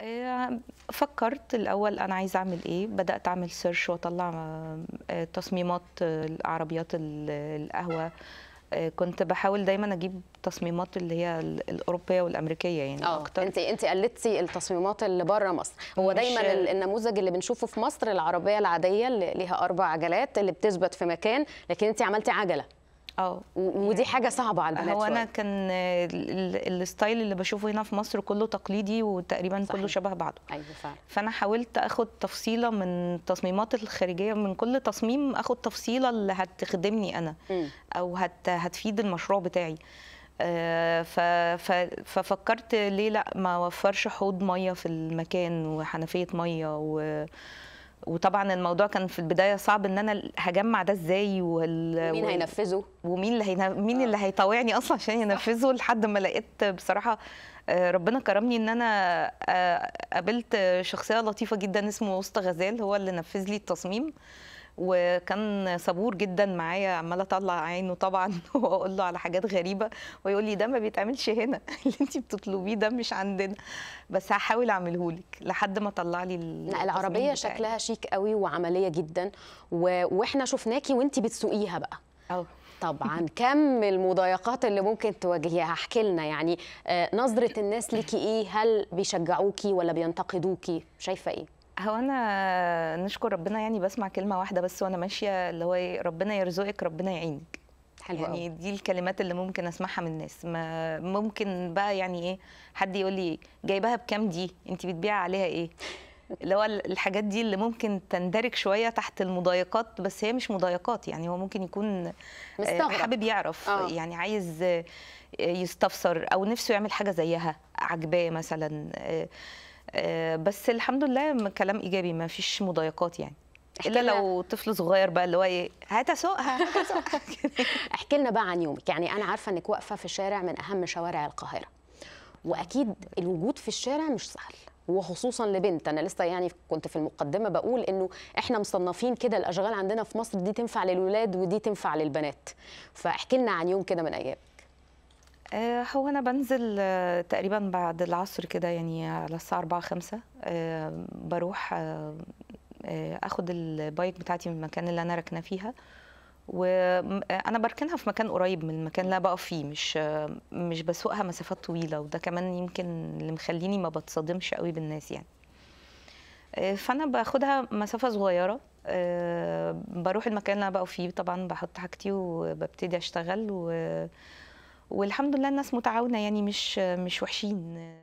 آه، فكرت الاول انا عايزه اعمل ايه بدات اعمل سيرش واطلع آه، تصميمات آه، العربيات القهوه كنت بحاول دايما اجيب تصميمات اللي هي الاوروبيه والامريكيه يعني أوه. اكتر انت انت قلدتي التصميمات اللي بره مصر هو دايما النموذج اللي بنشوفه في مصر العربيه العاديه اللي ليها اربع عجلات اللي بتثبت في مكان لكن انت عملتي عجله اه ودي يعني حاجه صعبه على البنات هو انا كان الستايل اللي بشوفه هنا في مصر كله تقليدي وتقريبا صحيح. كله شبه بعضه ايوه فعلا فانا حاولت اخد تفصيله من التصميمات الخارجيه من كل تصميم اخد تفصيله اللي هتخدمني انا م. او هت هتفيد المشروع بتاعي آه، ففكرت ليه لا ما اوفرش حوض ميه في المكان وحنفيه ميه و وطبعا الموضوع كان في البدايه صعب ان انا هجمع ده ازاي وال... ومين هينفذه ومين اللي هينا... مين اللي آه. هيطاوعني اصلا عشان ينفذه لحد ما لقيت بصراحه آه، ربنا كرمني ان انا آه، قابلت شخصيه لطيفه جدا اسمه وسط غزال هو اللي نفذ لي التصميم وكان صبور جدا معايا عماله اطلع عينه طبعا واقول له على حاجات غريبه ويقول لي ده ما بيتعملش هنا اللي انت بتطلبيه ده مش عندنا بس هحاول اعمله لك لحد ما طلع لي لا العربيه شكلها شيك قوي وعمليه جدا و... واحنا شفناكي وانت بتسوقيها بقى أو. طبعا كم المضايقات اللي ممكن تواجهيها احكي لنا يعني آه، نظره الناس ليكي ايه هل بيشجعوكي ولا بينتقدوكي شايفه ايه هو انا نشكر ربنا يعني بسمع كلمه واحده بس وانا ماشيه اللي هو إيه، ربنا يرزقك ربنا يعينك حلو يعني أوه. دي الكلمات اللي ممكن اسمعها من الناس ما ممكن بقى يعني ايه حد يقول لي جايباها بكام دي انت بتبيعي عليها ايه اللي هو الحاجات دي اللي ممكن تندرج شويه تحت المضايقات بس هي مش مضايقات يعني هو ممكن يكون آه، مستغرب. حابب يعرف أوه. يعني عايز آه، يستفسر او نفسه يعمل حاجه زيها عجباه مثلا آه، آه، بس الحمد لله كلام ايجابي ما فيش مضايقات يعني الا لو طفل صغير بقى اللي هو ايه هات اسوقها احكي لنا بقى عن يومك يعني انا عارفه انك واقفه في شارع من اهم شوارع القاهره واكيد الوجود في الشارع مش سهل وخصوصا لبنت انا لسه يعني كنت في المقدمه بقول انه احنا مصنفين كده الاشغال عندنا في مصر دي تنفع للولاد ودي تنفع للبنات فاحكي لنا عن يوم كده من ايام آه، هو انا بنزل آه، تقريبا بعد العصر كده يعني على الساعه 4 5 آه، بروح اخد البايك بتاعتي من المكان اللي انا راكنه فيها وانا بركنها في مكان قريب من المكان اللي انا بقف فيه مش مش بسوقها مسافات طويله وده كمان يمكن اللي مخليني ما بتصدمش قوي بالناس يعني فانا باخدها مسافه صغيره بروح المكان اللي انا بقف فيه طبعا بحط حاجتي وببتدي اشتغل و والحمد لله الناس متعاونه يعني مش مش وحشين